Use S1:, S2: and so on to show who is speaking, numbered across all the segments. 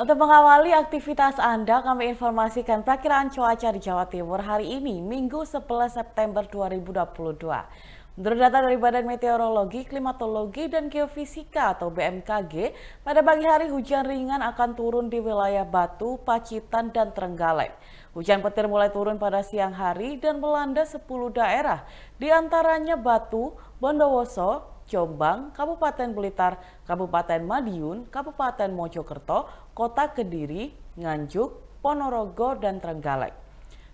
S1: Untuk mengawali aktivitas Anda, kami informasikan perkiraan cuaca di Jawa Timur hari ini, Minggu 11 September 2022. Menurut data dari Badan Meteorologi, Klimatologi, dan Geofisika atau BMKG, pada pagi hari hujan ringan akan turun di wilayah Batu, Pacitan, dan Trenggalek. Hujan petir mulai turun pada siang hari dan melanda 10 daerah, diantaranya Batu, Bondowoso, Jombang, Kabupaten Blitar, Kabupaten Madiun, Kabupaten Mojokerto, Kota Kediri, Nganjuk, Ponorogo, dan Trenggalek.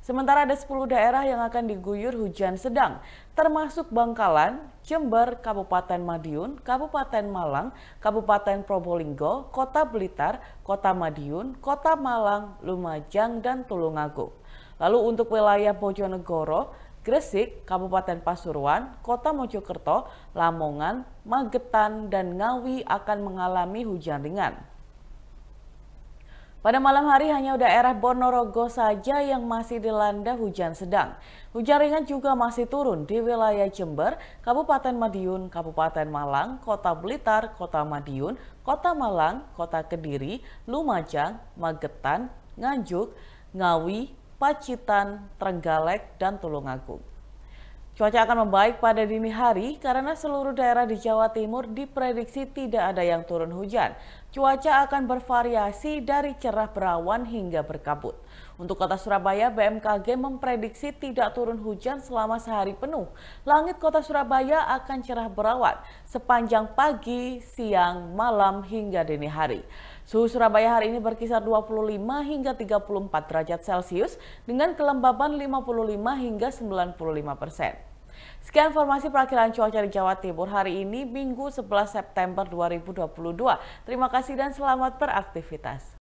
S1: Sementara ada 10 daerah yang akan diguyur hujan sedang, termasuk Bangkalan, Jember, Kabupaten Madiun, Kabupaten Malang, Kabupaten Probolinggo, Kota Blitar, Kota Madiun, Kota Malang, Lumajang, dan Tulungagung. Lalu untuk wilayah Bojonegoro, Gresik, Kabupaten Pasuruan, Kota Mojokerto, Lamongan, Magetan, dan Ngawi akan mengalami hujan ringan. Pada malam hari hanya daerah Bonorogo saja yang masih dilanda hujan sedang. Hujan ringan juga masih turun di wilayah Jember, Kabupaten Madiun, Kabupaten Malang, Kota Blitar, Kota Madiun, Kota Malang, Kota Kediri, Lumajang, Magetan, Nganjuk, Ngawi, Pacitan, Trenggalek, dan Tulungagung. Cuaca akan membaik pada dini hari karena seluruh daerah di Jawa Timur diprediksi tidak ada yang turun hujan. Cuaca akan bervariasi dari cerah berawan hingga berkabut. Untuk kota Surabaya, BMKG memprediksi tidak turun hujan selama sehari penuh. Langit kota Surabaya akan cerah berawan sepanjang pagi, siang, malam, hingga dini hari. Suhu Surabaya hari ini berkisar 25 hingga 34 derajat Celcius dengan kelembaban 55 hingga 95 persen. Sekian informasi perakhiran cuaca di Jawa Timur hari ini Minggu 11 September 2022. Terima kasih dan selamat beraktivitas.